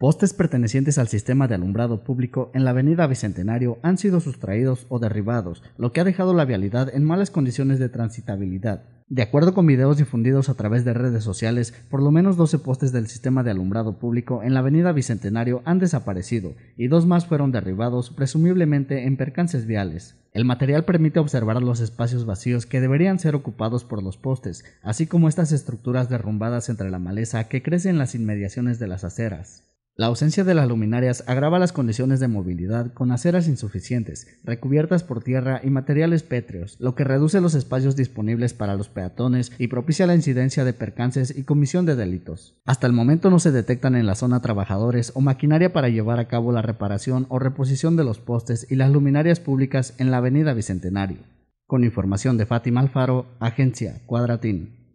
Postes pertenecientes al sistema de alumbrado público en la avenida Bicentenario han sido sustraídos o derribados, lo que ha dejado la vialidad en malas condiciones de transitabilidad. De acuerdo con videos difundidos a través de redes sociales, por lo menos 12 postes del sistema de alumbrado público en la avenida Bicentenario han desaparecido y dos más fueron derribados, presumiblemente en percances viales. El material permite observar los espacios vacíos que deberían ser ocupados por los postes, así como estas estructuras derrumbadas entre la maleza que crece en las inmediaciones de las aceras. La ausencia de las luminarias agrava las condiciones de movilidad con aceras insuficientes, recubiertas por tierra y materiales pétreos, lo que reduce los espacios disponibles para los peatones y propicia la incidencia de percances y comisión de delitos. Hasta el momento no se detectan en la zona trabajadores o maquinaria para llevar a cabo la reparación o reposición de los postes y las luminarias públicas en la avenida Bicentenario. Con información de Fátima Alfaro, Agencia Cuadratín.